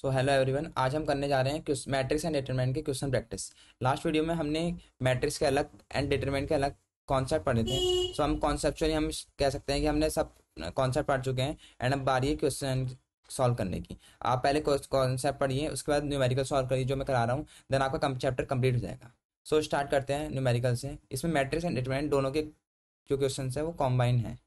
so hello everyone आज हम करने जा रहे हैं मैट्रिक्स एंड डिटरमिनेंट के क्वेश्चन प्रैक्टिस लास्ट वीडियो में हमने मैट्रिक्स के अलग एंड डिटरमिनेंट के अलग कॉन्सेप्ट पढ़े थे सो so, हम कॉन्सेप्चुअली हम कह सकते हैं कि हमने सब कॉन्सेप्ट पढ़ चुके हैं एंड अब बारी है क्वेश्चन सॉल्व करने की आप पहले कॉन्सेप्ट पढ़िए उसके बाद न्यूमेरिकल सॉल्व करिए जो मैं करा रहा हूँ देन आपका चैप्टर कंप्लीट हो जाएगा सो so, स्टार्ट करते हैं न्यूमेरिकल से इसमें मैट्रिक्स एंड डिटरमिनेंट दोनों के जो क्वेश्चन है वो कॉम्बाइन है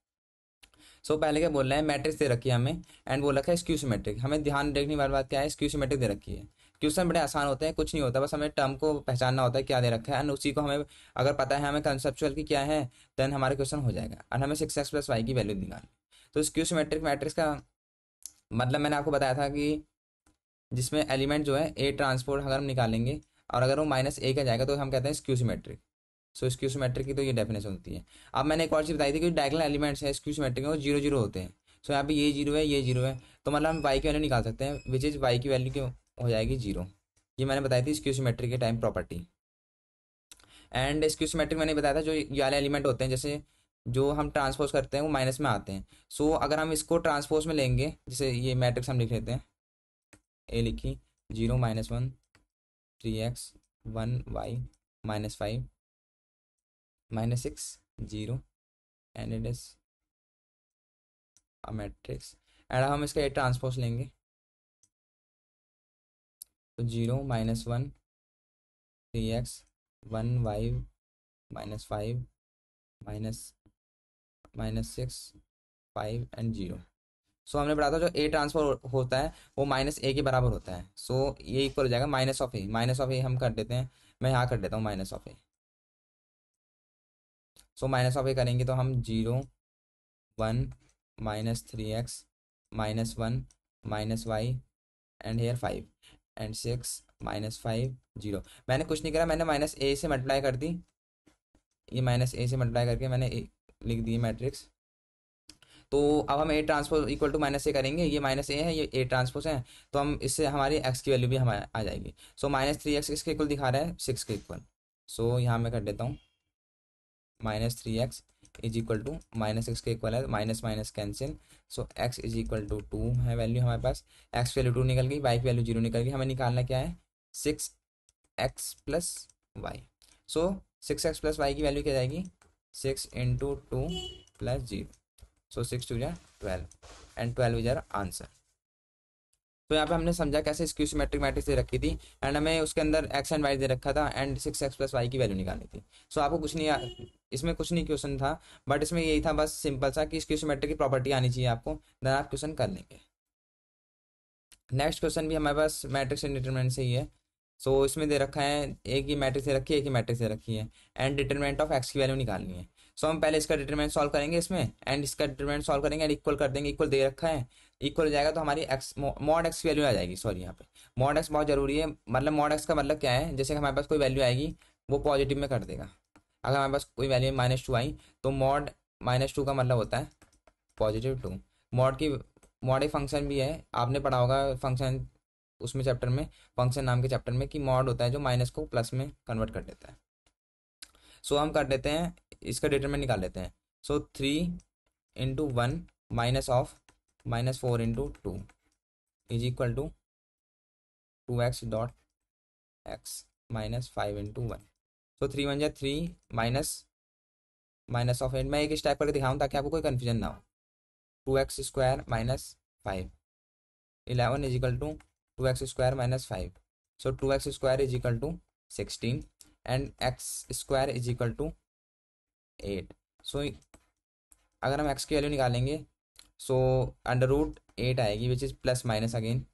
सो so, पहले क्या बोल रहे हैं मैट्रिक्स दे रखी है हमें एंड बोल रखा है स्क्यू सीमेट्रिक हमें ध्यान रखने वाली बात क्या है स्क्यू सीमेट्रिक दे रखी है क्वेश्चन बड़े आसान होते हैं कुछ नहीं होता बस हमें टर्म को पहचानना होता है क्या दे रखा है एंड उसी को हमें अगर पता है हमें कंसेप्चुअल की क्या है देन हमारा क्वेश्चन हो जाएगा एंड हमें सिक्स एक्स प्लस वाई की वैल्यू निकालनी तो स्क्यू सीमेट्रिक मैट्रिक्स का मतलब मैंने आपको बताया था कि जिसमें एलिमेंट जो है ए ट्रांसपोर्ट अगर हम निकालेंगे और अगर वो माइनस ए का जाएगा तो हम कहते हैं skew symmetric so skew symmetric की तो ये डेफिनेशन होती है अब मैंने एक और चीज़ बताई थी कि डायगनल एलिमेंट्स हैं स्क्यू सिमेट्रिक में जीरो जीरो होते हैं सो यहाँ पे ये जीरो है ये जीरो है तो मतलब हम वाई की वैल्यू निकाल सकते हैं विच इज़ वाई की वैल्यू क्यों हो जाएगी जीरो ये मैंने बताई थी स्क्यू सिमेट्रिक के time property and skew symmetric मैंने बताया था जो ग्यारह एलिमेंट होते हैं जैसे जो हम ट्रांसपोज करते हैं वो माइनस में आते हैं सो so, अगर हम इसको ट्रांसपोज में लेंगे जैसे ये मैट्रिक्स हम लिख लेते हैं ए लिखी zero minus one three x one y minus five minus six zero एन एड एस a एंड हम इसका ए ट्रांसपोज लेंगे तो zero minus one three x one y minus five minus minus six five and zero so हमने बताया था जो ए ट्रांसफर होता है वो माइनस ए के बराबर होता है सो so, ये इक्वल हो जाएगा minus of A minus of A हम कर देते हैं मैं यहाँ कर देता हूँ minus of A so minus of A करेंगे तो हम zero one minus three x minus one minus y and here five and six minus five zero मैंने कुछ नहीं करा मैंने माइनस ए से मल्टीप्लाई कर दी ये माइनस ए से मल्टीप्लाई करके मैंने लिख दी मैट्रिक्स तो अब हम A transpose equal to minus A करेंगे ये माइनस ए है ये ए ट्रांसपोज है तो हम इससे हमारी एक्स की वैल्यू भी हमारे आ जाएगी सो माइनस थ्री एक्स इसके इक्वल दिखा रहा है सिक्स के इक्वल सो यहाँ मैं कर देता हूँ minus three x is equal to minus x के इक्वल है minus minus cancel so x is equal to two है वैल्यू हमारे पास एक्स वैल्यू टू निकल गई वाई की वैल्यू जीरो निकल गई हमें निकालना क्या है six x plus y so six x plus y की वैल्यू क्या जाएगी six into two plus zero so six two जर twelve and twelve is our answer तो यहाँ पे हमने समझा कैसे इसकी सीमेट्रिक मैट्रिक्स दे रखी थी एंड हमें उसके अंदर एक्स एंड वाई दे रखा था and six x plus y की वैल्यू निकालनी थी सो so, आपको कुछ नहीं इसमें कुछ नहीं क्वेश्चन था बट इसमें यही था बस सिंपल सा कि इसकी सिमेट्रिक की प्रॉपर्टी आनी चाहिए आपको देन आप क्वेश्चन कर लेंगे नेक्स्ट क्वेश्चन भी हमारे पास मैट्रिक्स एंड डिटरमिनेंट से ही है सो so, इसमें दे रखा है एक ही मैट्रिक्स से रखी है एक ही मैट्रिक्स से रखी है एंड डिटरमिनेंट ऑफ एक्स की वैल्यू निकालनी है सो so, हम पहले इसका डिटरमिनेंट सॉल्व करेंगे इसमें एंड इसका डिटरमिनेंट सॉल्व करेंगे एंड इक्वल कर देंगे इक्वल दे रखा है इक्वल हो जाएगा तो हमारी एक्स मॉड एक्स की वैल्यू आ जाएगी सॉरी यहाँ पे मॉड एक्स बहुत जरूरी है मतलब मॉड एक्स का मतलब क्या है जैसे हमारे पास कोई वैल्यू आएगी वो पॉजिटिव में कर देगा अगर हमारे पास कोई वैल्यू माइनस टू आई तो मॉड माइनस टू का मतलब होता है पॉजिटिव टू मॉड की मॉड एक फंक्शन भी है आपने पढ़ा होगा फंक्शन उसमें चैप्टर में फंक्शन नाम के चैप्टर में कि मॉड होता है जो माइनस को प्लस में कन्वर्ट कर देता है सो so, हम कर देते हैं इसका डिटरमेंट निकाल लेते हैं so three into one minus of minus four into two is equal to two x dot x minus five into one तो थ्री वन जै three minus minus of eight मैं एक स्टेप करके दिखाऊँ ताकि आपको कोई कन्फ्यूजन ना हो two x square minus five eleven is equal to two x square minus five so two x square is equal to sixteen and x square is equal to eight so अगर हम x की value निकालेंगे so under root eight आएगी which is plus minus again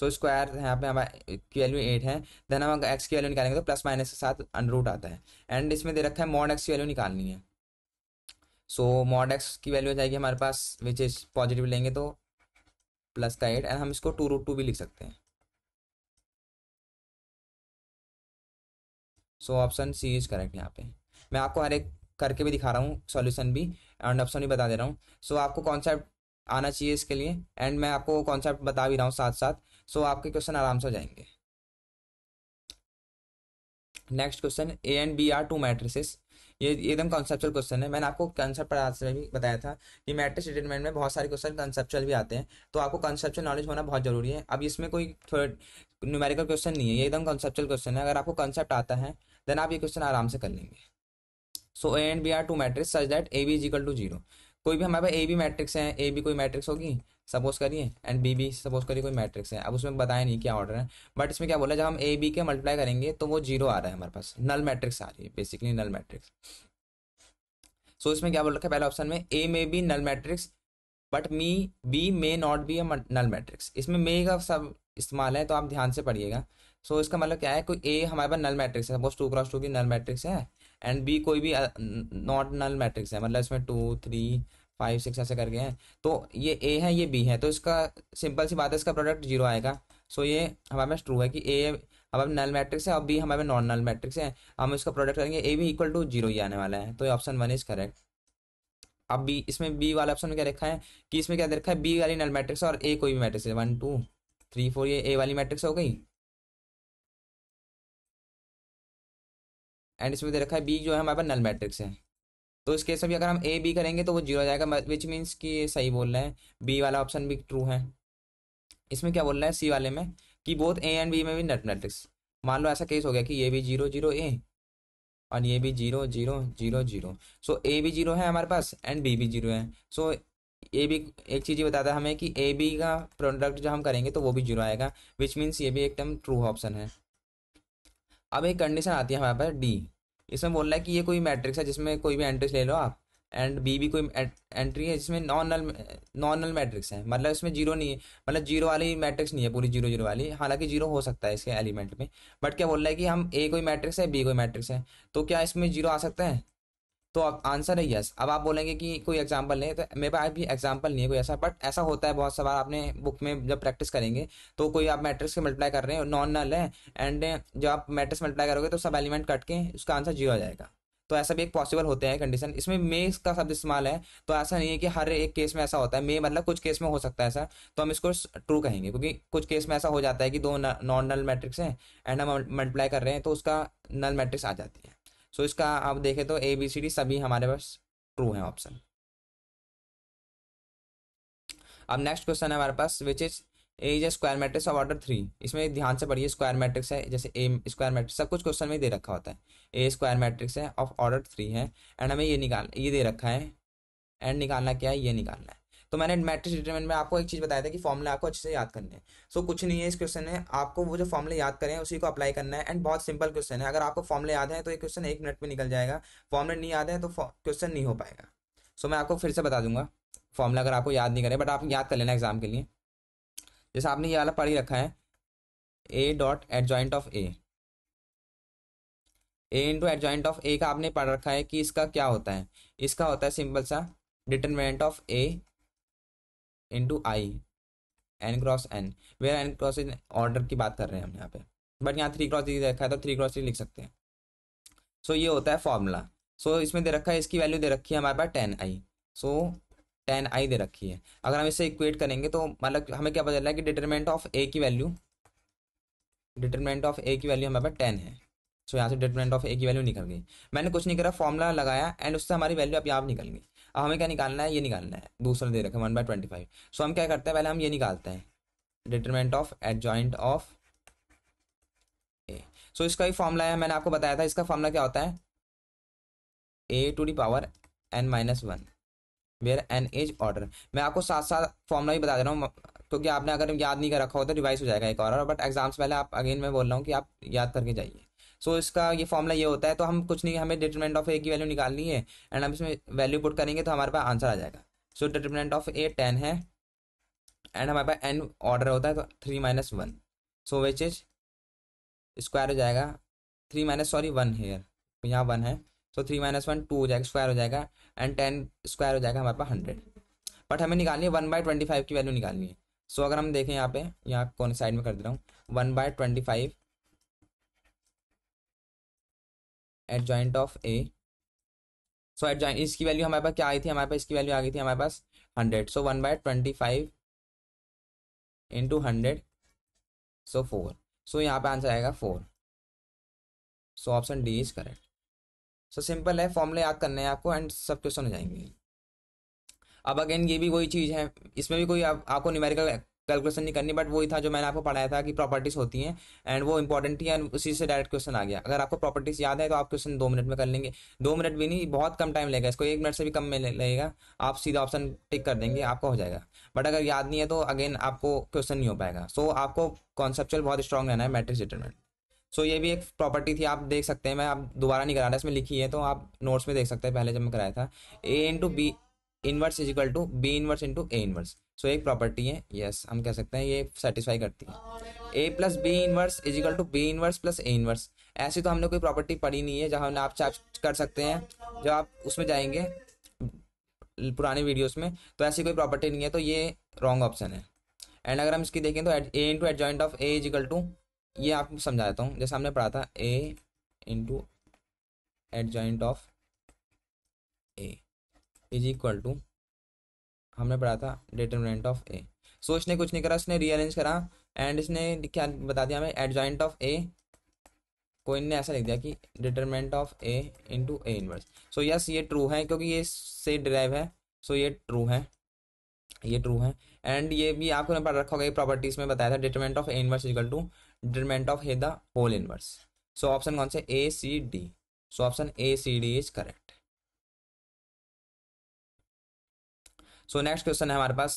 so square यहाँ पे हमारा की value eight है देन हम एक्स की वैल्यू निकालेंगे तो प्लस माइनस के साथ अंडरूट आता है एंड इसमें दे रखा है मॉड एक्स की वैल्यू निकालनी है सो मॉड एक्स की वैल्यू आ जाएगी हमारे पास विच इज पॉजिटिव लेंगे तो प्लस का एट एंड हम इसको टू रूट टू भी लिख सकते हैं so option C is correct यहाँ पे मैं आपको हर एक करके भी दिखा रहा हूँ सॉल्यूशन भी एंड ऑप्शन भी बता दे रहा हूँ सो so, आपको कॉन्सेप्ट आना चाहिए इसके लिए एंड मैं आपको कॉन्सेप्ट बता भी रहा हूँ साथ साथ सो आपके क्वेश्चन आराम से हो जाएंगे next question A and B are two matrices ये एकदम कॉन्सेप्चुअल क्वेश्चन है मैंने आपको कंसेप्ट पढ़ा से भी बताया था कि मैट्रिक्स रिटेनमेंट में बहुत सारे क्वेश्चन कंसेप्चुअल भी आते हैं तो आपको कंसेप्चुअल नॉलेज होना बहुत जरूरी है अब इसमें कोई न्यूमेरिकल क्वेश्चन नहीं है ये एकदम कॉन्सेप्चुअल क्वेश्चन है अगर आपको कंसेप्ट आता है देन आप ये क्वेश्चन आराम से कर लेंगे so A and B are two matrix such that A B is equal to zero कोई भी हमारे पास ए बी मैट्रिक्स है ए बी कोई मैट्रिक्स होगी सपोज करिए एंड बी बी सपोज करिए कोई मैट्रिक्स है अब उसमें बताया नहीं क्या ऑर्डर है बट इसमें क्या बोला जब हम ए बी के मल्टीप्लाई करेंगे तो वो जीरो आ रहा है हमारे पास नल मैट्रिक्स आ रही है basically null matrix so so, इसमें क्या बोल रखा है पहले ऑप्शन में ए में B null matrix but may be may not be a null matrix इसमें मे का सब इस्तेमाल है तो आप ध्यान से पढ़िएगा सो so, इसका मतलब क्या है कोई ए हमारे पास नल मैट्रिक्स है सपोज टू क्रॉस टू की नल मैट्रिक्स है एंड बी कोई भी नॉट नल मैट्रिक्स है मतलब इसमें टू थ्री फाइव सिक्स ऐसे करके हैं तो ये ए है ये बी है तो इसका सिंपल सी बात है इसका प्रोडक्ट जीरो आएगा सो ये हमारे पास ट्रू है कि ए अब हम नल मैट्रिक्स है और बी हमारे नॉन नल मैट्रिक्स है हम इसका प्रोडक्ट करेंगे ए भी इक्वल टू जीरो ही आने वाला है तो ये ऑप्शन वन इज करेक्ट अब बी इसमें बी वाला ऑप्शन में क्या रखा है कि इसमें क्या रखा है बी वाली नल मैट्रिक्स और ए कोई भी मैट्रिक्स है वन टू थ्री फोर ये ए वाली मैट्रिक्स हो गई एंड इसमें दे रखा है बी जो है हमारे पास नल मैट्रिक्स है तो इस केस में भी अगर हम ए बी करेंगे तो वो जीरो आ जाएगा विच मीन्स कि सही बोल रहे हैं बी वाला ऑप्शन भी ट्रू है इसमें क्या बोल रहा है सी वाले में कि बोथ ए एंड बी में भी नेट मैट्रिक्स मान लो ऐसा केस हो गया कि ये भी जीरो जीरो ए और ये भी zero zero zero zero so A भी जीरो है हमारे पास एंड बी भी जीरो है सो ए भी एक चीज़ ये बताता है हमें कि ए बी का प्रोडक्ट जो हम करेंगे तो वो भी जीरो आएगा विच मीन्स ये भी एकदम ट्रू ऑप्शन है अब एक कंडीशन आती है हमारे पास डी इसमें बोल रहा है कि ये कोई मैट्रिक्स है जिसमें कोई भी एंट्रीज ले लो आप एंड बी भी कोई एंट्री है जिसमें नॉर्नल नॉर्नल मैट्रिक्स है मतलब इसमें जीरो नहीं है मतलब जीरो वाली मैट्रिक्स नहीं है पूरी जीरो जीरो वाली हालांकि जीरो हो सकता है इसके एलिमेंट में बट क्या बोल रहा है कि हम ए कोई मैट्रिक्स है बी कोई मैट्रिक्स है तो क्या इसमें जीरो आ सकता है तो आंसर है यस अब आप बोलेंगे कि कोई एग्जाम्पल नहीं तो मेरे पास भी एग्जाम्पल नहीं है कोई ऐसा बट ऐसा होता है बहुत सवाल आपने बुक में जब प्रैक्टिस करेंगे तो कोई आप मैट्रिक्स के मल्टीप्लाई कर रहे हैं नॉन नल है एंड जब आप मैट्रिक्स मल्टीप्लाई करोगे तो सब एलिमेंट कट के उसका आंसर जीरो आ जाएगा तो ऐसा भी एक पॉसिबल होते हैं कंडीशन इसमें मे का शब्द इस्तेमाल है तो ऐसा नहीं है कि हर एक केस में ऐसा होता है मे मतलब कुछ केस में हो सकता है ऐसा तो हम इसको ट्रू कहेंगे क्योंकि कुछ केस में ऐसा हो जाता है कि दो नॉन नल मैट्रिक्स हैं एंड हम मल्टीप्लाई कर रहे हैं तो उसका नल मैट्रिक्स आ जाती है सो इसका आप देखें तो ए बी सी डी सभी हमारे पास ट्रू है ऑप्शन अब नेक्स्ट क्वेश्चन है हमारे पास which is A is square matrix of order three इसमें ध्यान से पढ़िए स्क्वायर मैट्रिक्स है जैसे ए स्क्वायर मैट्रिक्स सब कुछ क्वेश्चन में दे रखा होता है ए स्क्वायर मैट्रिक्स है ऑफ ऑर्डर थ्री है एंड हमें ये निकाल ये दे रखा है एंड निकालना क्या है ये निकालना है तो मैंने मैट्रिक्स डिटरमिनेंट में आपको एक चीज़ बताया था कि फॉर्मूला आपको अच्छे से याद करने हैं सो so, कुछ नहीं है इस क्वेश्चन में आपको वो जो फॉर्मूला याद करें उसी को अप्लाई करना है एंड बहुत सिंपल क्वेश्चन है अगर आपको फॉर्मूला याद है तो एक क्वेश्चन एक मिनट में निकल जाएगा फॉर्मूला नहीं याद है तो क्वेश्चन नहीं हो पाएगा सो so, मैं आपको फिर से बता दूंगा फॉर्मूला अगर आपको याद नहीं करें बट आप याद कर लेना एग्जाम के लिए जैसे आपने ये वाला पढ़ ही रखा है A dot adjoint of A A into adjoint of A का आपने पढ़ रखा है कि इसका क्या होता है इसका होता है सिंपल सा determinant of A into I n cross n where n cross in order की बात कर रहे हैं हम यहाँ पे बट यहाँ थ्री क्रॉस थ्री रखा है तो थ्री क्रॉस थ्री लिख सकते हैं सो so, ये होता है फॉर्मूला सो so, इसमें दे रखा है इसकी वैल्यू दे रखी है हमारे पास ten I so ten I दे रखी है अगर हम इसे इक्वेट करेंगे तो मतलब हमें क्या पता चल है कि डिटरमेंट ऑफ ए की वैल्यू डिटरमेंट ऑफ ए की वैल्यू हमारे पास टेन है सो so, यहाँ से डिटरमेंट ऑफ ए की वैल्यू निकल गई मैंने कुछ नहीं करा फॉर्मूला लगाया एंड उससे हमारी वैल्यू अब यहाँ निकल गई अब हमें क्या निकालना है ये निकालना है दूसरा दे रखा है one by twenty five so हम क्या करते हैं पहले हम ये निकालते हैं determinant of adjoint of A so इसका ही फॉर्मूला है मैंने आपको बताया था इसका फॉर्मूला क्या होता है A to the power N minus one where n is order मैं आपको साथ साथ फॉर्मूला भी बता दे रहा हूँ क्योंकि आपने अगर याद नहीं कर रखा हो तो रिवाइज हो जाएगा एक और बट एग्जाम्स पहले आप अगेन मैं बोल रहा हूँ कि आप याद करके जाइए सो so, इसका ये फॉर्मूला ये होता है तो हम कुछ नहीं हमें डिटर्मिनेंट ऑफ ए की वैल्यू निकालनी है एंड हम इसमें वैल्यू पुट करेंगे तो हमारे पास आंसर आ जाएगा so determinant of A ten है एंड हमारे पास एन ऑर्डर होता है तो three minus one so which is square हो जाएगा three minus sorry one here यहाँ वन है so three minus one two हो जाएगा स्क्वायर हो जाएगा एंड टेन स्क्वायर हो जाएगा हमारे पास हंड्रेड बट हमें निकालनी है वन बाई ट्वेंटी फाइव की वैल्यू निकालनी है सो so, अगर हम देखें यहाँ पे यहाँ कौन साइड में कर दे रहा हूँ one by twenty five at adjoint of A so at adjoint इसकी वैल्यू हमारे पास क्या आई थी हमारे पास इसकी वैल्यू आ गई थी हमारे पास hundred so one by twenty five into hundred so four so यहाँ पे आंसर आएगा four so option D is correct so simple है फॉर्मूले याद करने हैं आपको एंड सब क्वेश्चन हो जाएंगे अब अगेन ये भी वही चीज़ है इसमें भी कोई आप, आपको न्यूमेरिकल कैलकुलेशन नहीं करनी बट वही था जो मैंने आपको पढ़ाया था कि प्रॉपर्टीज होती हैं एंड वो इंपॉर्टेंट ही एंड उसी से डायरेक्ट क्वेश्चन आ गया अगर आपको प्रॉपर्टीज याद है तो आप क्वेश्चन दो मिनट में कर लेंगे दो मिनट भी नहीं बहुत कम टाइम लगेगा इसको एक मिनट से भी कम में लगेगा आप सीधा ऑप्शन टिक कर देंगे आपका हो जाएगा बट अगर याद नहीं है तो अगेन आपको क्वेश्चन नहीं हो पाएगा सो so, आपको कॉन्सेप्चुअल बहुत स्ट्रॉन्ग रहना है मैट्रिक्स डिटरमेंट सो so, ये भी एक प्रॉपर्टी थी आप देख सकते हैं मैं आप दोबारा नहीं करा रहा इसमें लिखी है तो आप नोट्स में देख सकते हैं पहले जब मैं कराया था A into B inverse is equal to B inverse into A inverse so एक प्रॉपर्टी है यस yes, हम कह सकते हैं ये सेटिस्फाई करती है ए plus B inverse is equal to B inverse plus A inverse ऐसी तो हमने कोई प्रॉपर्टी पढ़ी नहीं है जहाँ आप चार्ज कर सकते हैं जब आप उसमें जाएंगे पुराने वीडियोस में तो ऐसी कोई प्रॉपर्टी नहीं है तो ये रॉन्ग ऑप्शन है एंड अगर हम इसकी देखें तो A into joint of A equal to ये आपको समझा देता हूँ जैसे हमने पढ़ा था A into adjoint of A is equal to हमने पढ़ा था डिटर्मिनेंट ऑफ ए सो इसने कुछ नहीं करा इसने रीअरेंज करा एंड इसने क्या बता दिया हमें एडजॉइंट ऑफ ए को इनने ऐसा लिख दिया कि determinant of A into A inverse so yes ये ट्रू है क्योंकि ये से डिराइव है सो so ये ट्रू है ये ट्रू है एंड ये भी आपको पढ़ रखा होगा ये प्रॉपर्टीज में बताया था determinant of A inverse equal to determinant of A the whole inverse so option कौन से A C D so option A C D is correct so next question है हमारे पास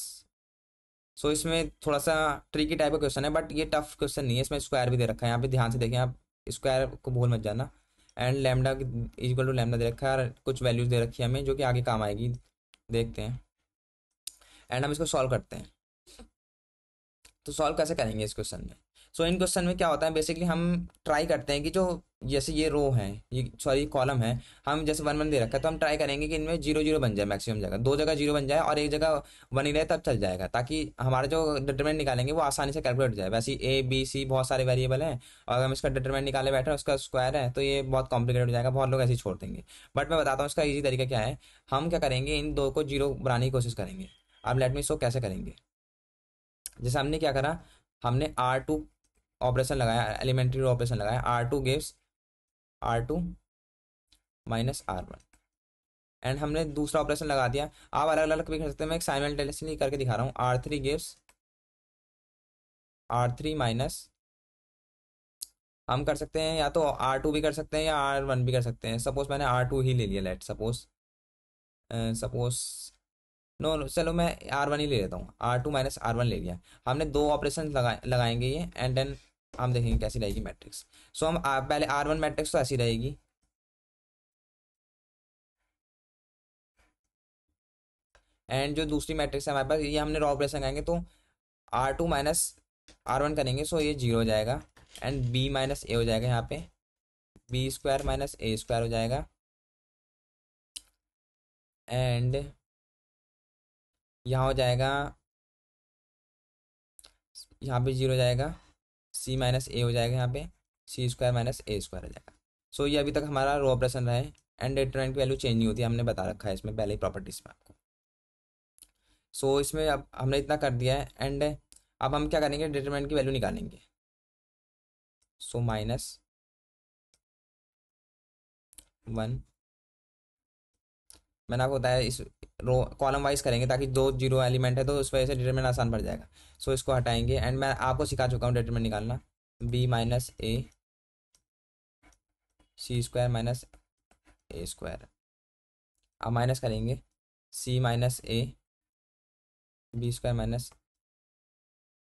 सो so, इसमें थोड़ा सा ट्रिकी टाइप का question है बट ये टफ क्वेश्चन नहीं है इसमें स्क्वायर भी दे रखा है यहाँ पे ध्यान से देखें आप स्क्वायर को भूल मत जाना and lambda is equal to lambda दे रखा है कुछ वैल्यूज दे रखी है हमें जो कि आगे काम आएगी देखते हैं एंड हम इसको सॉल्व करते हैं तो सॉल्व कैसे करेंगे इस क्वेश्चन में सो इन क्वेश्चन में क्या होता है बेसिकली हम ट्राई करते हैं कि जो जैसे ये रो है ये सॉरी कॉलम है हम जैसे वन वन दे रखा है तो हम ट्राई करेंगे कि इनमें जीरो जीरो बन जाए मैक्सिमम जगह दो जगह जीरो बन जाए और एक जगह वन ही रहे तब चल जाएगा ताकि हमारा जो डिटरमेंट निकालेंगे वो आसानी से कैलकुलेट हो जाए वैसे ए बी सी बहुत सारे वेरिएबल हैं और अगर हम इसका डिटरमेंट निकाले बैठे हैं उसका स्क्वायर है तो ये बहुत कॉम्प्लिकेटेड हो जाएगा बहुत लोग ऐसे छोड़ देंगे बट मैं बताता हूँ इसका ईजी तरीका क्या है हम क्या करेंगे इन दो को जीरो बनाने की कोशिश करेंगे अब लेट मी सो कैसे करेंगे जैसे हमने क्या करा हमने आर टू ऑपरेशन लगाया एलिमेंट्री ऑपरेशन लगाया R two gives R two minus R one and हमने दूसरा ऑपरेशन लगा दिया आप अलग अलग भी कर सकते हैं मैं एक साइमल्टेनियसली करके दिखा रहा हूँ R three gives R three minus हम कर सकते हैं या तो आर टू भी कर सकते हैं या आर वन भी कर सकते हैं सपोज मैंने आर टू ही ले लिया let suppose suppose no no चलो मैं आर वन ही ले लेता हूँ R two minus R one ले लिया हमने दो ऑपरेशन लगा लगाएंगे ये एंड देन हम देखेंगे कैसी रहेगी मैट्रिक्स सो हम पहले आर वन मैट्रिक्स तो ऐसी रहेगी एंड जो दूसरी मैट्रिक्स है हमारे पास ये हमने रॉ ऑपरेशन तो करेंगे तो R two minus R one करेंगे सो ये जीरो हो जाएगा एंड बी माइनस ए हो जाएगा यहाँ पे B square minus A square हो जाएगा एंड यहाँ हो जाएगा यहाँ पे जीरो हो जाएगा सी माइनस ए हो जाएगा यहाँ पे C square minus A square हो जाएगा सो so, ये अभी तक हमारा रो ऑपरेशन रहा है एंड डिटरमेंट की वैल्यू चेंज नहीं होती हमने बता रखा है इसमें पहले ही प्रॉपर्टीज में आपको सो so, इसमें अब हमने इतना कर दिया है एंड अब हम क्या करेंगे डिटरमेंट की वैल्यू निकालेंगे सो माइनस वन मैंने आपको बताया इस रो कॉलम वाइज करेंगे ताकि दो जीरो एलिमेंट है तो उस वजह से डिटरमिनेंट आसान पड़ जाएगा सो so, इसको हटाएंगे एंड मैं आपको सिखा चुका हूँ डिटरमिनेंट निकालना B minus A C square minus A square अब माइनस करेंगे C minus A B square minus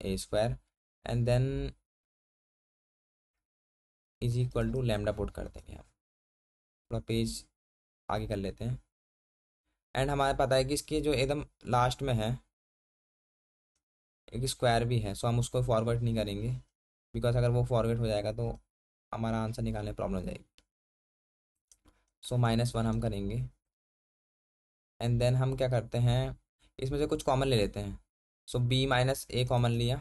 A square and then is equal to lambda put कर देंगे आप थोड़ा पेज आगे कर लेते हैं एंड हमारे पता है कि इसके जो एकदम लास्ट में है एक स्क्वायर भी है सो हम उसको फॉरवर्ड नहीं करेंगे बिकॉज अगर वो फॉरवर्ड हो जाएगा तो हमारा आंसर निकालने प्रॉब्लम हो जाएगी सो माइनस वन हम करेंगे एंड देन हम क्या करते हैं इसमें से कुछ कॉमन ले लेते हैं so B minus A common लिया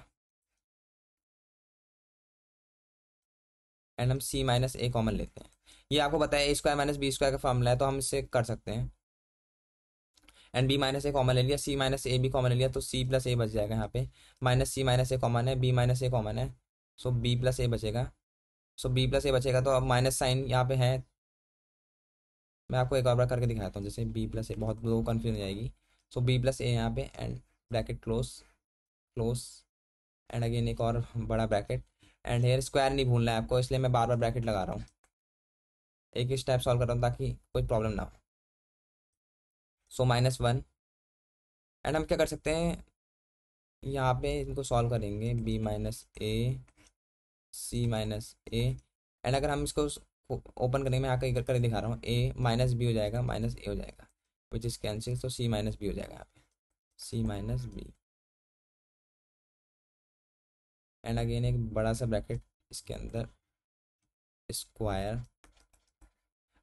एंड हम सी माइनस ए कॉमन लेते हैं ये आपको पता है A square minus B square का फॉर्मूला है तो हम इससे कर सकते हैं and B minus A common ले लिया सी माइनस ए भी कॉमन ले लिया तो सी प्लस ए बच जाएगा यहाँ पे minus C minus A common है बी माइनस ए कॉमन है सो बी प्लस ए बचेगा सो बी प्लस ए बचेगा तो अब माइनस साइन यहाँ पे है मैं आपको एक और बार करके दिखाता हूँ जैसे बी प्लस ए बहुत दो कन्फ्यूज हो जाएगी सो बी प्लस ए यहाँ पे and bracket close close and again एक और बड़ा ब्रैकेट एंड हेयर स्क्वायर नहीं भूलना है आपको इसलिए मैं बार बार ब्रैकेट लगा रहा हूँ एक ही स्टेप सॉल्व कर रहा हूँ ताकि कोई प्रॉब्लम ना हो सो माइनस वन एंड हम क्या कर सकते हैं यहाँ पे इनको सॉल्व करेंगे B minus A C minus A and अगर हम इसको ओपन करेंगे मैं आकर कर दिखा रहा हूँ ए माइनस बी हो जाएगा माइनस ए हो जाएगा विच इज़ कैंसिल तो सी माइनस बी हो जाएगा यहाँ पे C minus B and again एक बड़ा सा ब्रैकेट इसके अंदर स्क्वायर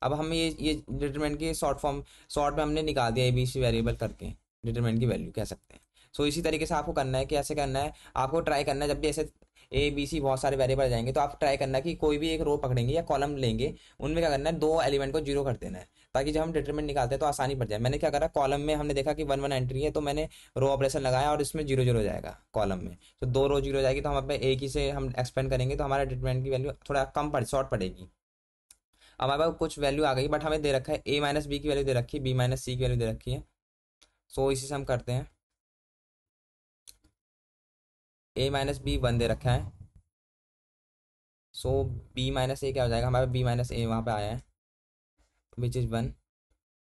अब हम ये ये डिटरमेंट की शॉर्ट फॉर्म शॉर्ट में हमने निकाल दिया ए बी सी वेरिएबल करके डिटरमेंट की वैल्यू कह सकते हैं सो so, इसी तरीके से आपको करना है कि ऐसे करना है आपको ट्राई करना है जब भी ऐसे ए बी सी बहुत सारे वेरिएबल जाएंगे तो आप ट्राई करना कि कोई भी एक रो पकड़ेंगे या कॉलम लेंगे उनमें क्या करना है दो एलिमेंट को जीरो कर देना है ताकि जब हम डिटरमेंट निकालते हैं तो आसानी पड़ जाए मैंने क्या करा कॉलम में हमने देखा कि वन वन एंट्री है तो मैंने रो ऑपरेशन लगाया और इसमें जीरो जीरो जाएगा कॉलम में तो दो रो जीरो जाएगी तो हम अपने एक ही से हम एक्सपेंड करेंगे तो हमारा डिटरमेंट की वैल्यू थोड़ा कम पड़ शॉर्ट पड़ेगी हमारे पास कुछ वैल्यू आ गई बट हमें दे रखा है ए माइनस बी की वैल्यू दे रखी है बी माइनस सी की वैल्यू दे रखी है सो so, इसी से हम करते हैं ए माइनस बी वन दे रखा है सो बी माइनस ए क्या हो जाएगा हमारा बी माइनस ए वहाँ पर आया है which is one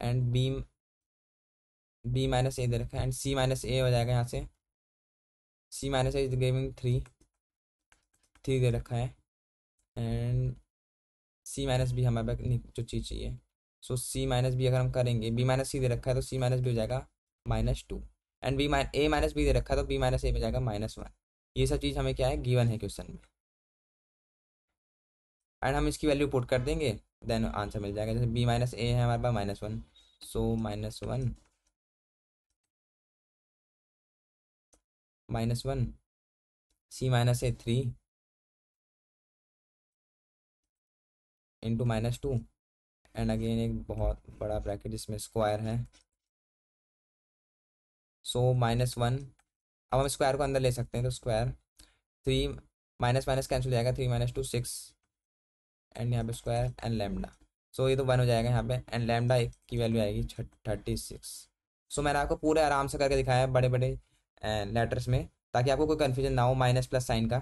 and B B minus A दे रखा है एंड सी माइनस ए हो जाएगा यहाँ से C minus A is giving three three दे रखा है एंड सी माइनस बी हमारे पास जो चीज़ चाहिए सो सी माइनस बी अगर हम करेंगे बी माइनस सी दे रखा है तो सी माइनस बी हो जाएगा minus two and B minus A minus B दे रखा है तो बी माइनस ए में जाएगा माइनस वन ये सब चीज़ हमें क्या है गिवन है क्वेश्चन में एंड हम इसकी वैल्यू पुट कर देंगे देन आंसर मिल जाएगा जैसे बी माइनस ए है हमारे पास minus one so minus one minus one C minus A three into minus two and again एक बहुत बड़ा ब्रैकेट जिसमें स्क्वायर है सो माइनस वन अब हम स्क्वायर को अंदर ले सकते हैं तो square three minus minus cancel हो जाएगा three minus two six and यहाँ पे स्क्वायर एंड लेमडा सो ये तो वन हो जाएगा यहाँ पे एंड लेमडा की वैल्यू आएगी थर्टी सिक्स सो मैंने आपको पूरे आराम से करके दिखाया है बड़े बड़े लेटर्स में ताकि आपको कोई कन्फ्यूजन ना हो माइनस प्लस साइन का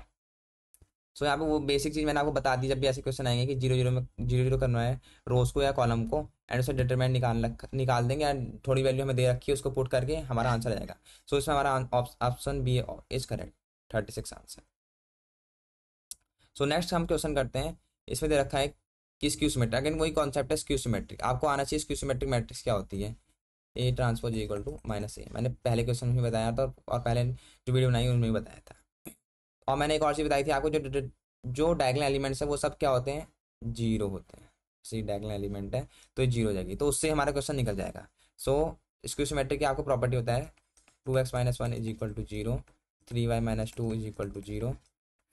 सो यहाँ पे वो बेसिक चीज़ मैंने आपको बता दी जब भी ऐसे क्वेश्चन आएंगे कि जीरो जीरो में जीरो जीरो करना है रोज को या कॉलम को एंड उसका डिटरमेंट निकाल निकाल देंगे एंड थोड़ी वैल्यू हमें दे रखी है उसको पुट करके हमारा आंसर आएगा सो इसमें हमारा option B is correct thirty six answer so next हम क्वेश्चन करते हैं इसमें दे रखा है कि स्क्यूसीमेट्रिक अगेन वही कॉन्सेप्ट है स्क्यूसीमेट्रिक आपको आना चाहिए स्क्यूसीमेट्रिक मैट्रिक्स क्या होती है A transpose equal to minus A मैंने पहले क्वेश्चन में बताया था और पहले जो वीडियो बनाई उनमें भी बताया था और मैंने एक और चीज़ बताई थी आपको जो जो डायगनल एलिमेंट्स हैं वो सब क्या होते हैं जीरो होते हैं सी डायगनल एलिमेंट है तो ये जीरो हो जाएगी तो उससे हमारा क्वेश्चन निकल जाएगा सो इसको सीमेट्रिक की आपको प्रॉपर्टी होता है two x minus one is equal to zero three y minus two is equal to zero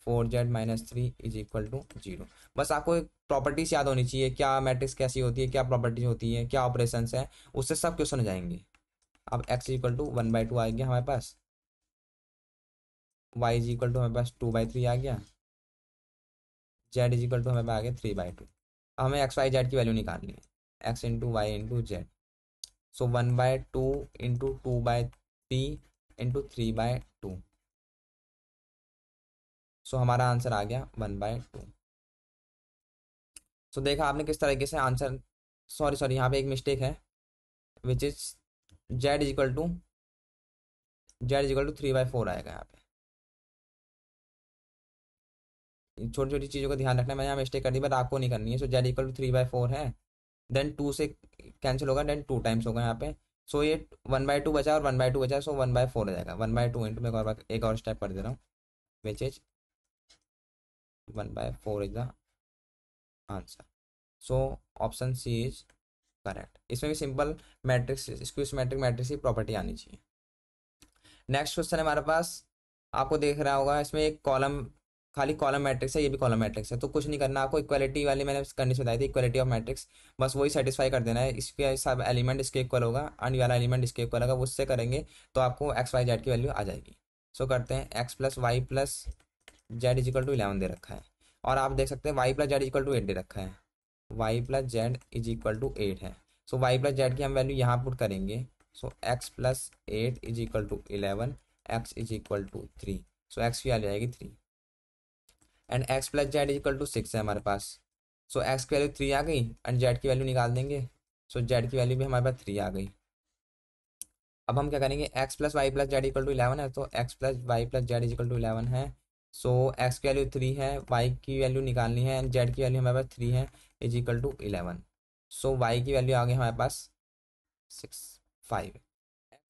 four z minus three is equal to zero बस आपको एक प्रॉपर्टीज याद होनी चाहिए क्या मैट्रिक्स कैसी होती है क्या प्रॉपर्टीज होती है क्या ऑपरेशन है उससे सब क्वेश्चन हो जाएंगे अब x equal to one by two आएंगे हमारे पास वाई इजिकल इक्वल टू हमारे पास टू बाई थ्री आ गया जेड इज इक्वल टू हमारे पास आ गया थ्री बाई टू अब हमें एक्स वाई जेड की वैल्यू निकालनी है x into y into z so one by two into two by three into three by two so हमारा आंसर आ गया वन बाय टू सो देखा आपने किस तरीके से आंसर सॉरी सॉरी यहाँ पे एक मिस्टेक है which is z is equal to z is equal to three by four आएगा यहाँ पे छोटी छोटी चीज़ों का ध्यान रखना है मैंने यहाँ मिस्टेक कर दी बट आपको नहीं करनी है so z equal to three by four है देन टू से कैंसिल होगा देन टू टाइम्स होगा यहाँ पे सो ये वन बाई टू बचा और वन बाई टू बचा सो वन बाई फोर हो जाएगा वन बाई टू इंटू मैं एक और एक और स्टेप कर दे रहा हूँ which is one by four is the answer so option C is correct इसमें भी सिंपल मैट्रिक्स इसको मैट्रिक मैट्रिक्स की प्रॉपर्टी आनी चाहिए नेक्स्ट क्वेश्चन है हमारे पास आपको देख रहा होगा इसमें एक कॉलम खाली कॉलम मैट्रिक्स है ये भी कॉलम मैट्रिक्स है तो कुछ नहीं करना आपको इक्वालिटी वाली मैंने कंडीशन बताई थी इक्वालिटी ऑफ मैट्रिक्स बस वही सेटिस्फाई कर देना है इसके सब एलिमेंट इसके इक्वल होगा एंड वाला एलिमेंट इसके इक्वल होगा उससे करेंगे तो आपको एक्स वाई जेड की वैल्यू आ जाएगी सो so, करते हैं x plus y plus z is equal to eleven दे रखा है और आप देख सकते हैं y plus z is equal to eight दे रखा है y plus z is equal to eight है सो वाई प्लस जेड की हम वैल्यू यहाँ पुट करेंगे so x plus eight is equal to eleven x is equal to three so x की आ जाएगी three and x plus z is equal to six है हमारे पास सो एक्स की वैल्यू थ्री आ गई एंड जेड की वैल्यू निकाल देंगे सो जेड की वैल्यू भी हमारे पास थ्री आ गई अब हम क्या करेंगे x plus y plus z equal to eleven है तो x plus y plus z is equal to eleven है सो एक्स की वैल्यू थ्री है वाई की वैल्यू निकालनी है एंड जेड की वैल्यू हमारे पास थ्री है is equal to eleven so y की वैल्यू आ गई हमारे पास six five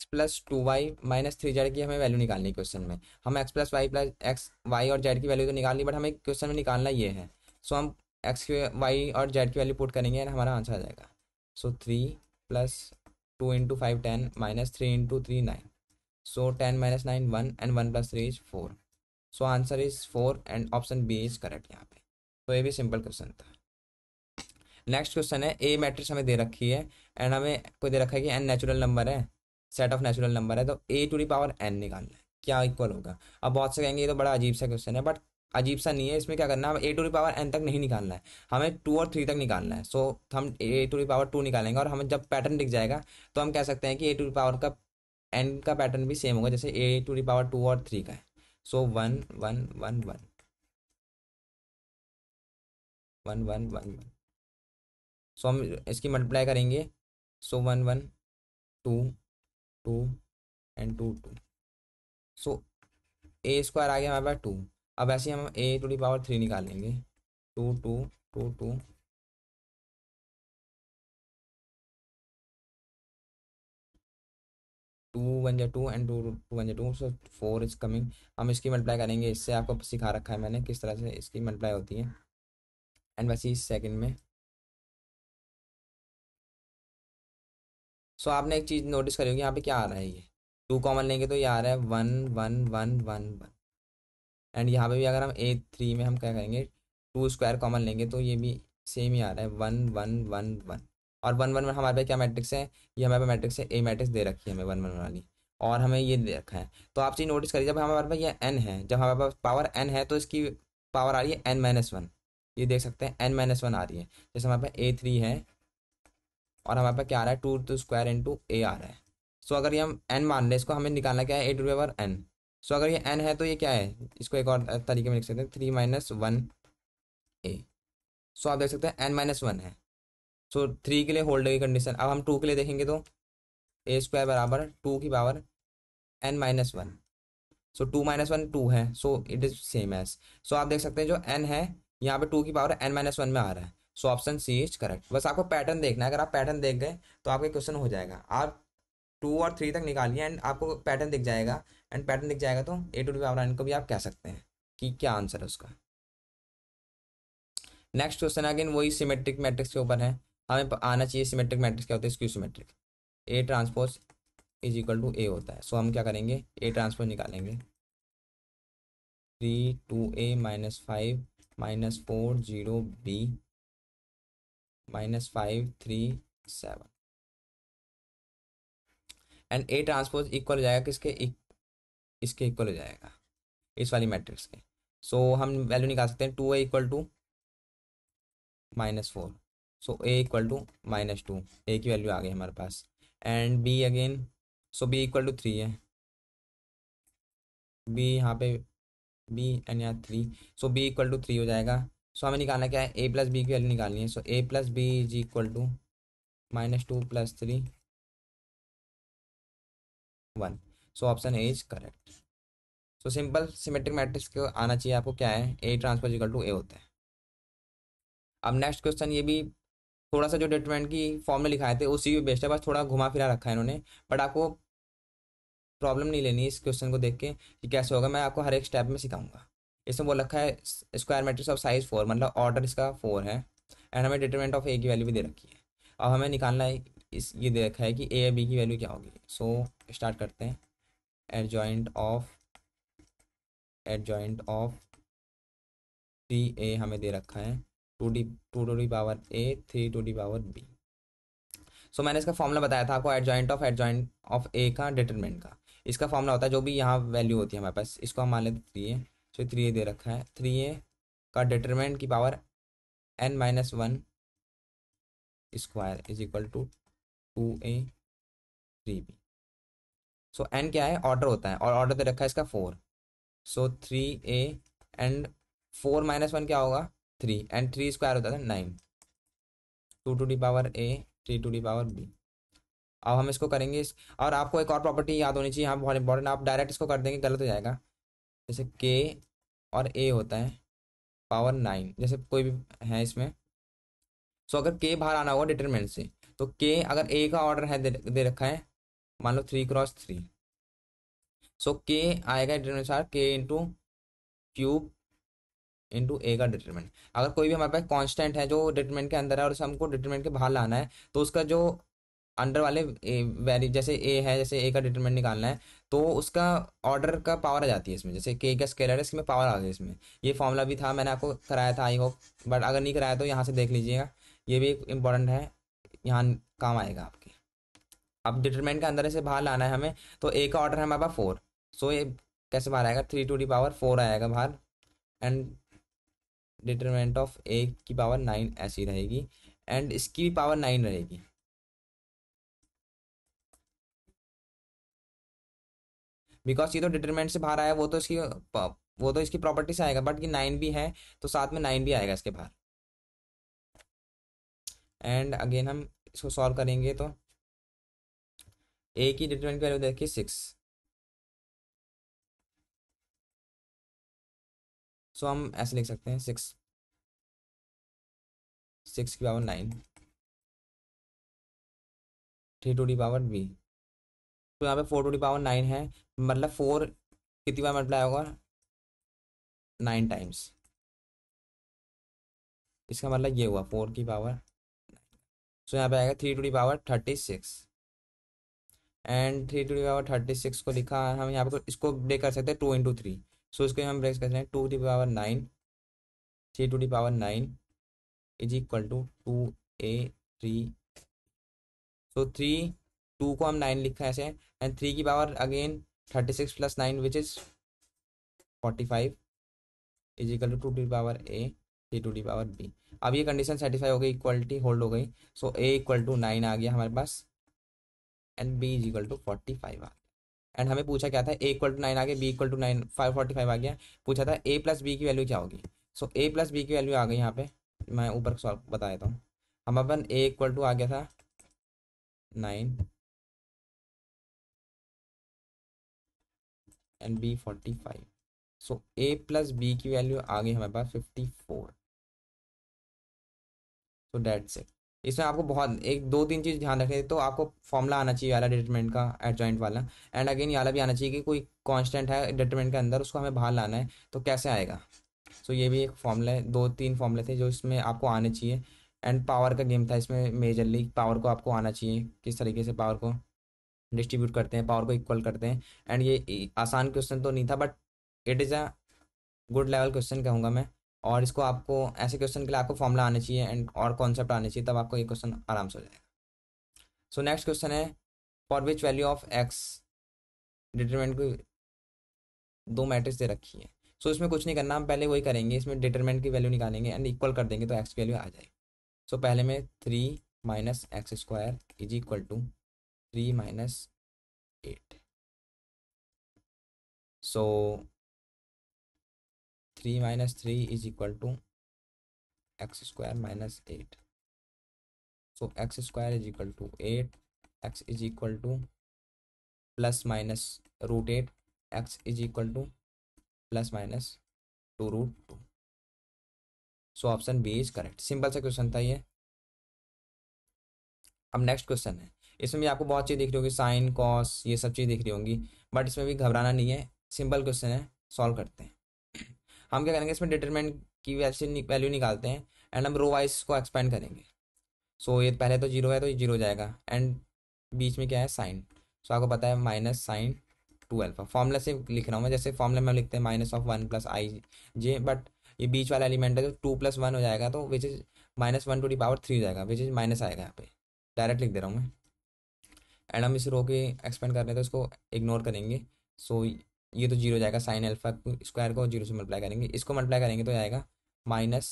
x plus two y minus three z की हमें वैल्यू निकालनी है क्वेश्चन में हम x plus y plus x y और जेड की वैल्यू तो निकालनी बट हमें क्वेश्चन में निकालना ये है सो हम एक्स की वाई और जेड की वैल्यू पुट करेंगे एंड हमारा आंसर आ जाएगा so three plus two into five ten minus three into three nine so ten minus nine one and one plus three is four so answer is four and option B is correct यहाँ पे तो ये भी simple question था next question है a matrix हमें दे रखी है एंड हमें कोई दे रखा है कि एन नेचुरल नंबर है सेट ऑफ नेचुरल नंबर है तो A to the power N निकालना है क्या इक्वल होगा अब बहुत से कहेंगे ये तो बड़ा अजीब सा क्वेश्चन है बट अजीब सा नहीं है इसमें क्या करना है A to the power N तक नहीं निकालना है हमें टू और थ्री तक निकालना है सो so, हम A to the power two निकालेंगे और हमें जब पैटर्न दिख जाएगा तो हम कह सकते हैं कि ए टू दी पावर का एन का पैटर्न भी सेम होगा जैसे A to the power two और थ्री का है so one one one one one one one one so हम इसकी मल्टीप्लाई करेंगे so one one two two and two two so A square आ गया हमारे पास टू अब ऐसे हम A to the power three निकाल लेंगे two two two two two one जा two and two two one जा two so four is coming हम इसकी मल्टीप्लाई करेंगे इससे आपको सिखा रखा है मैंने किस तरह से इसकी मल्टीप्लाई होती है एंड वैसे ही सेकंड में सो आपने एक चीज़ नोटिस करी होगी यहाँ पे क्या आ रहा है ये टू कॉमन लेंगे तो ये आ रहा है one one one one one and यहाँ पे भी अगर हम ए थ्री में हम क्या करेंगे टू स्क्वायर कॉमन लेंगे तो ये भी सेम ही आ रहा है वन वन वन वन और वन वन वन हमारे पे क्या मैट्रिक्स है ये हमारे पे मैट्रिक्स है ए मैट्रिक्स दे रखी है हमें वन वन वाली और हमें ये दे रखा है तो आप चीज़ नोटिस करिए जब हमारे पास ये एन है जब हमारे पास पावर एन है तो इसकी पावर आ रही है एन माइनस वन ये देख सकते हैं एन माइनस वन आ रही है जैसे हमारे पास ए थ्री है और हमारे पास क्या आ रहा है टू तो स्क्वायर इंटू ए आ रहा है सो अगर ये हम एन मान लें इसको हमें निकालना क्या है A to power N so अगर ये एन है तो ये क्या है इसको एक और तरीके में लिख सकते हैं three minus one A so आप देख सकते हैं एन माइनस वन है सो so, थ्री के लिए होल्ड की कंडीशन अब हम टू के लिए देखेंगे तो ए स्क्वायर बराबर टू की power N minus one so two minus one two है so it is same as so आप देख सकते हैं जो एन है यहाँ पे टू की पावर एन माइनस वन में आ रहा है so option C is correct बस आपको पैटर्न देखना है अगर आप पैटर्न देख गए तो आपके क्वेश्चन हो जाएगा आप टू और थ्री तक निकालिए एंड आपको पैटर्न दिख जाएगा एंड पैटर्न दिख जाएगा तो ए टू डी पावर को भी आप कह सकते हैं कि क्या आंसर है उसका नेक्स्ट क्वेश्चन अगेन वही सिमेट्रिक मैट्रिक्स के ऊपर है हमें आना चाहिए सिमेट्रिक मैट्रिक्स क्या होता है skew symmetric A transpose is equal to A होता है सो so, हम क्या करेंगे ए ट्रांसपोज निकालेंगे three two A minus five minus four zero B minus five three seven and A transpose equal हो जाएगा किसके इक, e- इसके इक्वल हो जाएगा इस वाली मैट्रिक्स के सो so, हम वैल्यू निकाल सकते हैं two A equal to minus four so A equal to minus two A की वैल्यू आ गई हमारे पास and B again so B equal to three है बी यहाँ पे बी एंड यहाँ three so B equal to three हो जाएगा सो हमें निकालना क्या है ए प्लस बी की वैल्यू निकालनी है so A plus B is equal to minus two plus three one so option A is correct so simple symmetric matrix को आना चाहिए आपको क्या है A transfer equal to A होता है अब नेक्स्ट क्वेश्चन ये भी थोड़ा सा जो डिटरमेंट की फॉर्म में लिखाए थे उसी भी बेस्ट है बस थोड़ा घुमा फिरा रखा है इन्होंने बट आपको प्रॉब्लम नहीं लेनी इस क्वेश्चन को देख के कि कैसे होगा मैं आपको हर एक स्टेप में सिखाऊंगा इसमें बोल रखा है square matrix of size four मतलब ऑर्डर इसका फोर है एंड हमें डिटरमेंट ऑफ ए की वैल्यू भी दे रखी है अब हमें निकालना है इस ये दे रखा है कि ए या बी की वैल्यू क्या होगी सो so, स्टार्ट करते हैं adjoint of adjoint of three A हमें दे रखा है two the two to the power A three to the power B so मैंने इसका फॉर्मूला बताया था आपको adjoint of adjoint of A का डिटरमेंट का इसका फॉर्मूला होता है जो भी यहाँ वैल्यू होती है हमारे पास इसको हम मान लेते हैं सो थ्री ए दे रखा है थ्री ए का डिटरमिनेंट की power N minus one square is equal to two A three B so N क्या है ऑर्डर होता है और ऑर्डर दे रखा है इसका four so three A and four minus one क्या होगा थ्री एंड थ्री स्क्वायर होता था nine two to the power A three to the power B अब हम इसको करेंगे इस, और आपको एक और प्रॉपर्टी याद होनी चाहिए यहाँ बहुत इंपॉर्टेंट आप डायरेक्ट इसको कर देंगे गलत हो जाएगा जैसे के और ए होता है पावर नाइन जैसे कोई भी है इसमें सो अगर के बाहर आना होगा डिटरमिनेंट से तो के अगर ए का ऑर्डर है दे, दे रखा है मान लो थ्री क्रॉस थ्री सो के आएगा डिटरमिनेंट के इंटू क्यूब इंटू ए का डिटरमिनेंट अगर कोई भी हमारे पास कांस्टेंट है जो डिटरमिनेंट के अंदर है और उसे हमको डिटरमिनेंट के बाहर लाना है तो उसका जो अंडर वाले वैल्यू जैसे ए है जैसे ए का डिटरमिनेंट निकालना है तो उसका ऑर्डर का पावर आ जाती है इसमें जैसे के का स्केलर है इसमें पावर आ गई इसमें ये फॉर्मूला भी था मैंने आपको कराया था आई होप बट अगर नहीं कराया तो यहाँ से देख लीजिएगा ये भी एक इम्पॉर्टेंट है यहाँ काम आएगा आपके अब डिटरमेंट के अंदर से बाहर लाना है हमें तो ए का ऑर्डर है हमारे पास फोर सो ये कैसे बाहर आएगा three to the power four आएगा बाहर एंड डिटरमेंट ऑफ ए की पावर नाइन ऐसी रहेगी एंड इसकी भी पावर नाइन रहेगी बिकॉज ये तो डिटरमेंट से बाहर आया वो तो इसकी वो तो इसकी प्रॉपर्टी से आएगा बट ये नाइन भी है तो साथ में नाइन भी आएगा इसके बाहर एंड अगेन हम इसको सॉल्व करेंगे तो ए की डिटरमेंट की वैल्यू देखिए सिक्स सो हम ऐसे लिख सकते हैं सिक्स सिक्स की power nine three to the power B तो यहाँ पे four to the power nine है मतलब फोर कितनी बार मल्टीप्लाई मतलब होगा नाइन टाइम्स इसका मतलब ये हुआ फोर की पावर सो यहाँ पे आएगा three to the power thirty six and three to the power thirty six को लिखा हम यहाँ पे तो इसको ब्रेक कर सकते हैं टू इंटू थ्री सो इसको हम ब्रेक कर सकते हैं to the power nine three to the power nine is equal to two A three so three two को हम नाइन लिखा ऐसे एंड थ्री की thirty six plus nine which is forty five is equal to to the power A three to the power B अब ये condition satisfy हो गई equality hold हो गई so A equal to nine आ गया हमारे पास and B is equal to forty five आ गया एंड हमें पूछा क्या था ए इक्वल टू नाइन आ गया B equal to nine five forty five आ गया पूछा था ए प्लस बी की वैल्यू क्या होगी सो ए प्लस बी की वैल्यू आ गई यहाँ पे मैं ऊपर सॉल्व बता देता हूँ हम अपन ए इक्वल टू आ गया था nine and B forty five so A plus B की वैल्यू आ गई हमारे पास fifty four so that's it इसमें आपको बहुत एक दो तीन चीज़ ध्यान रखें तो आपको फॉर्मूला आना चाहिए वाला डिटरमिनेंट का एडजॉइंट वाला एंड अगेन वाला भी आना चाहिए कि कोई कांस्टेंट है डिटरमिनेंट के अंदर उसको हमें बाहर लाना है तो कैसे आएगा सो so, ये भी एक फॉर्मूला है दो तीन फॉर्मूले थे जो इसमें आपको आने चाहिए एंड पावर का गेम था इसमें मेजरली पावर को आपको आना चाहिए किस तरीके से पावर को डिस्ट्रीब्यूट करते हैं पावर को इक्वल करते हैं एंड ये आसान क्वेश्चन तो नहीं था but it is a good level question कहूँगा मैं और इसको आपको ऐसे क्वेश्चन के लिए आपको फॉर्मूला आने चाहिए एंड और कॉन्सेप्ट आने चाहिए तब आपको ये क्वेश्चन आराम से हो जाएगा सो नेक्स्ट क्वेश्चन है for which value of X determinant को दो मैट्रिक्स दे रखी है सो so, इसमें कुछ नहीं करना हम पहले वही करेंगे इसमें डिटरमेंट की वैल्यू निकालेंगे एंड इक्वल कर देंगे तो एक्स की वैल्यू आ जाएगी सो so, पहले में three minus X square is equal to 3 minus 8 so 3 minus 3 is equal to x square minus 8 so x square is equal to 8 x is equal to plus minus root 8 x is equal to plus minus 2 root 2 so option B is correct simple सा question था ये अब next question है इसमें भी आपको बहुत चीज़ दिख रही होगी साइन कॉस ये सब चीज़ दिख रही होंगी बट इसमें भी घबराना नहीं है सिंपल क्वेश्चन है सॉल्व करते हैं हम क्या करेंगे इसमें डिटरमेंट की वैसे वैल्यू निकालते हैं एंड हम रो वाइज को एक्सपेंड करेंगे सो so, ये पहले तो जीरो है तो ये जीरो हो जाएगा एंड बीच में क्या है साइन सो so, आपको पता है minus sine two alpha formula से लिख रहा हूँ मैं जैसे फॉर्मूला में लिखते हैं minus of one plus I J but ये बीच वाला एलिमेंट है तो टू प्लस वन हो जाएगा तो which is minus one to the power three हो जाएगा विच इज़ माइनस आएगा यहाँ पे डायरेक्ट लिख दे रहा हूँ मैं एंड हम इसे रो के एक्सपेंड कर रहे तो इसको इग्नोर करेंगे सो ये तो जीरो जाएगा साइन एल्फा स्क्वायर को जीरो से मल्टीप्लाई करेंगे इसको मल्टीप्लाई करेंगे तो आएगा माइनस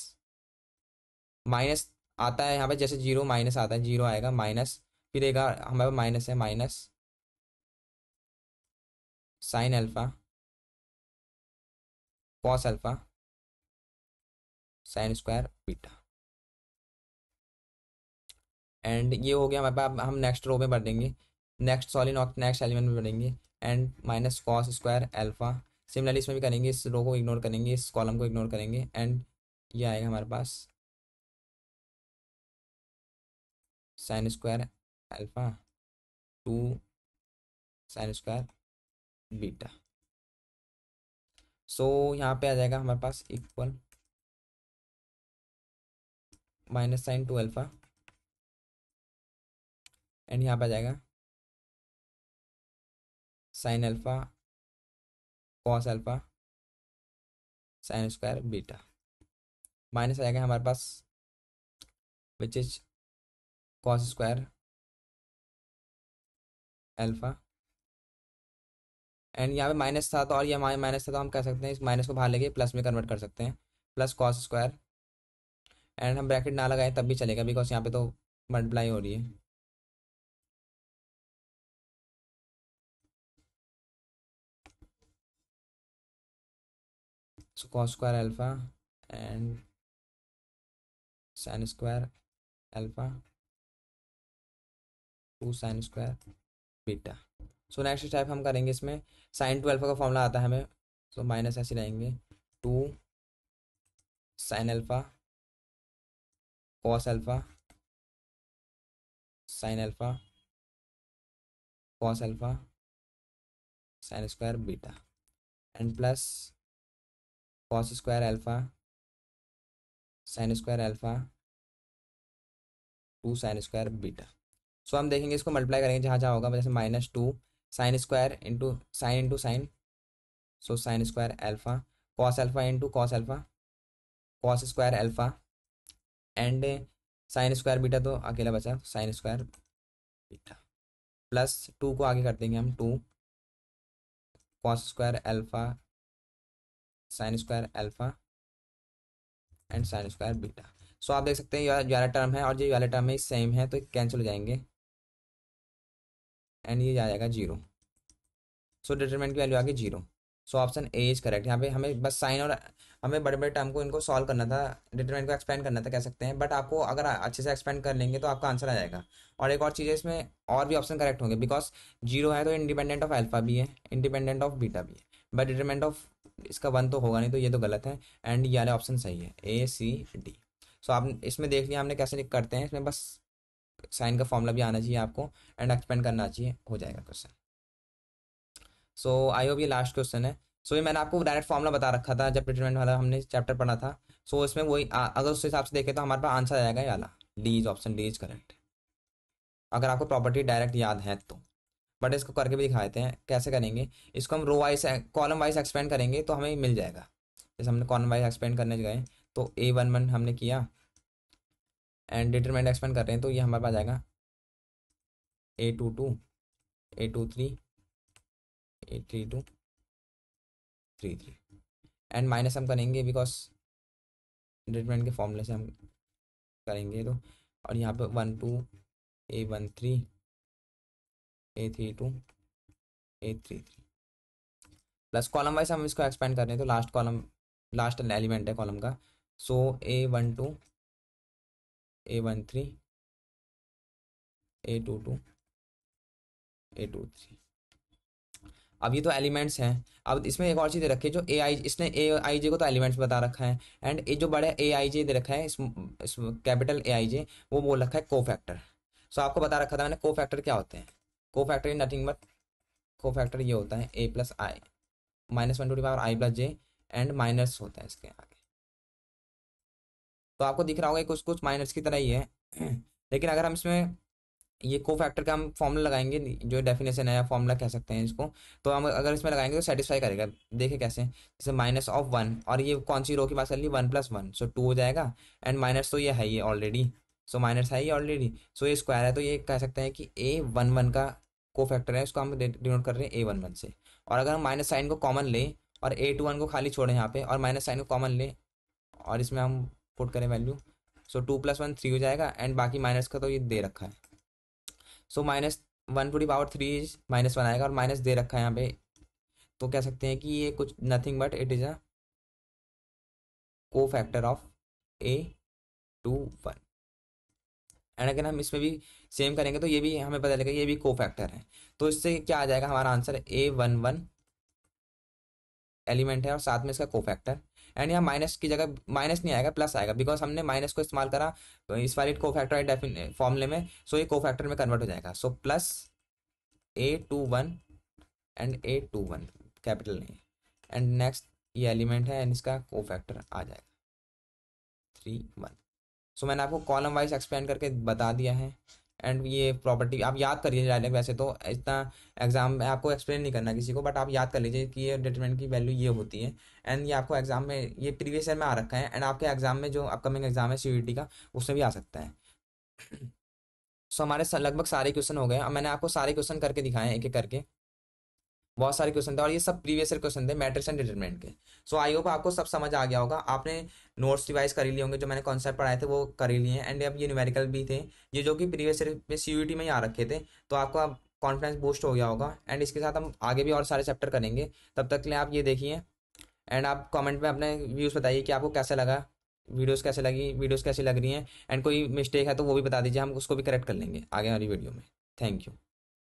माइनस आता है यहाँ पे जैसे जीरो माइनस आता है जीरो आएगा माइनस फिर एक हमारे पास माइनस है minus sine alpha cos alpha sine square beta and ये हो गया हमारे पास हम नेक्स्ट रो में भर देंगे नेक्स्ट सॉलिन और नेक्स्ट एलिमेंट में बढ़ेंगे and minus cos square alpha similarly इसमें भी करेंगे इस रो को इग्नोर करेंगे इस कॉलम को इग्नोर करेंगे एंड ये आएगा हमारे पास sine square alpha two sine square beta so यहाँ पे आ जाएगा हमारे पास equal minus sine two alpha and यहाँ पे आ जाएगा sine alpha cos alpha sine square beta minus आएगा हमारे पास which is cos square alpha and यहाँ पे माइनस था तो और ये हमारे माइनस था तो हम कह सकते हैं इस माइनस को बाहर लेके प्लस में कन्वर्ट कर सकते हैं प्लस कॉस स्क्वायर एंड हम ब्रैकेट ना लगाएं तब भी चलेगा बिकॉज यहाँ पे तो मल्टीप्लाई हो रही है so cos square alpha and sin square alpha two sine square beta so next type हम करेंगे इसमें साइन टू अल्फा का फॉर्मूला आता है हमें सो माइनस ऐसे रहेंगे two sine alpha cos alpha sine alpha cos alpha sine square beta and plus cos square alpha sine square alpha two sine square beta so हम देखेंगे इसको multiply करेंगे जहाँ जहाँ होगा जैसे minus two sine square into sine into sine so sign square alpha cos alpha into cos alpha cos square alpha and sine square beta तो अकेला बचा sine square beta plus two को आगे कर देंगे हम two cos square alpha sine square alpha and sine square beta so आप देख सकते हैं ये वाला टर्म है और ये वाला टर्म है सेम है तो कैंसिल हो जाएंगे एंड ये आ जाएगा जीरो सो डिटरमेंट की वैल्यू आ गई zero so option A is correct यहाँ पे हमें बस साइन और हमें बड़े बड़े टर्म को इनको सॉल्व करना था डिटरमेंट को एक्सपेंड करना था कह सकते हैं बट आपको अगर अच्छे से एक्सपेंड कर लेंगे तो आपका आंसर आ जाएगा और एक और चीज़ है इसमें और भी ऑप्शन करेक्ट होंगे बिकॉज जीरो है तो इंडिपेंडेंट ऑफ अल्फा भी है इंडिपेंडेंट ऑफ बीटा भी है बट डिटरमेंट ऑफ इसका वन तो होगा नहीं तो ये तो गलत है एंड ये ऑप्शन सही है ए सी डी सो आप इसमें देख लिया हमने कैसे करते हैं इसमें बस साइन का फॉर्मूला भी आना चाहिए आपको एंड एक्सपेंड करना चाहिए हो जाएगा क्वेश्चन सो आई होप ये लास्ट क्वेश्चन है सो so, ये मैंने आपको डायरेक्ट फॉर्मुला बता रखा था जब रिटर्नमेंट वाला हमने चैप्टर पढ़ा था सो so, इसमें वही अगर उस हिसाब से देखें तो हमारे पास आंसर आएगा ये वाला D is option D is correct अगर आपको प्रॉपर्टी डायरेक्ट याद है तो बट इसको करके भी दिखा देते हैं कैसे करेंगे इसको हम row wise column wise expand करेंगे तो हमें मिल जाएगा जैसे हमने कॉलम वाइज एक्सपेंड करने गए तो ए वन वन हमने किया एंड डिटरमेंट एक्सपेंड कर रहे हैं तो ये हमारे पास आएगा A two two A two three A three two three three and minus हम करेंगे बिकॉज डिटरमेंट के फॉर्मूले से हम करेंगे तो और यहाँ पे one two a one three A three two A three three plus column wise हम इसको एक्सपेंड कर रहे हैं तो लास्ट कॉलम लास्ट एलिमेंट है कॉलम का so a one two a one three a two two A two three अब ये तो एलिमेंट्स हैं अब इसमें एक और चीज़ दे रखी है जो ए आई इसने ए आई जे को तो एलिमेंट्स बता रखा है एंड ये जो बड़े ए आई जे दे रखा है इस, इस कैपिटल ए आई जे वो बोल रखा है को फैक्टर सो so, आपको बता रखा था मैंने को फैक्टर क्या होते हैं cofactor is nothing but cofactor ये होता है ए plus i minus one to the power i plus j and minus होता है इसके आगे तो आपको दिख रहा होगा कुछ कुछ माइनस की तरह ही है लेकिन अगर हम इसमें ये को फैक्टर का हम फॉर्मूला लगाएंगे जो डेफिनेशन है या फॉर्मूला कह सकते हैं इसको तो हम अगर इसमें लगाएंगे तो सेटिस्फाई करेगा देखे कैसे जैसे माइनस ऑफ वन और ये कौन सी रो की बात कर ली one plus one so two हो जाएगा एंड माइनस तो ये है ये ऑलरेडी सो माइनस है ये ऑलरेडी सो ये स्क्वायर है तो ये कह सकते हैं कि ए वन वन का को फैक्टर है उसको हम डिनोट कर रहे हैं ए वन वन से और अगर हम माइनस साइन को कॉमन लें और ए टू वन को खाली छोड़ें यहाँ पे और माइनस साइन को कॉमन लें और इसमें हम पुट करें value so two plus one three हो जाएगा एंड बाकी माइनस का तो ये दे रखा है so minus one to the power three is minus one आएगा और माइनस दे रखा है यहाँ पे तो कह सकते हैं कि ये कुछ nothing but it is a cofactor of a two one and अगर हम इसमें भी सेम करेंगे तो ये भी हमें पता चलेगा ये भी को फैक्टर है तो इससे क्या आ जाएगा हमारा answer a one one element है और साथ में इसका को फैक्टर एंड यहाँ माइनस की जगह माइनस नहीं आएगा प्लस आएगा बिकॉज हमने माइनस को इस्तेमाल करा इस वाले को फैक्टर फॉर्मूले में सो ये को फैक्टर में कन्वर्ट हो जाएगा so plus a two one and a two one capital नहीं एंड नेक्स्ट ये एलिमेंट है एंड इसका को फैक्टर आ जाएगा थ्री वन सो मैंने आपको कॉलम वाइज एक्सप्लेन करके बता दिया है एंड ये प्रॉपर्टी आप याद करिए डायलॉग वैसे तो इतना एग्जाम में आपको एक्सप्लेन नहीं करना किसी को बट आप याद कर लीजिए कि ये डिटरमिनेंट की वैल्यू ये होती है एंड ये आपको एग्जाम में ये प्रीवियस ईयर में आ रखा है एंड आपके एग्जाम में जो अपकमिंग एग्जाम है सी का उसमें भी आ सकता है सो so, हमारे लगभग सारे क्वेश्चन हो गए और मैंने आपको सारे क्वेश्चन करके दिखाए एक एक करके बहुत सारे क्वेश्चन थे और ये सब प्रीवियस ईयर क्वेश्चन थे मैट्रिक्स एंड डिटरमिनेंट के सो आई होप आपको सब समझ आ गया होगा आपने नोट्स डिवाइस कर लिए होंगे जो मैंने कॉन्सेप्ट पढ़ाए थे वो कर लिए हैं एंड अब ये न्यूमेरिकल भी थे ये जो कि प्रीवियस ईयर में सी में ही आ रखे थे तो आपका कॉन्फिडेंस बूस्ट हो गया होगा एंड इसके साथ हम आगे भी और सारे चैप्टर करेंगे तब तक के लिए आप ये देखिए एंड आप कमेंट में अपने व्यूज़ बताइए कि आपको कैसा लगा वीडियोस कैसे लगी वीडियोस कैसी लग रही हैं एंड कोई मिस्टेक है तो वो भी बता दीजिए हम उसको भी करेक्ट कर लेंगे आगे हमारी वीडियो में थैंक यू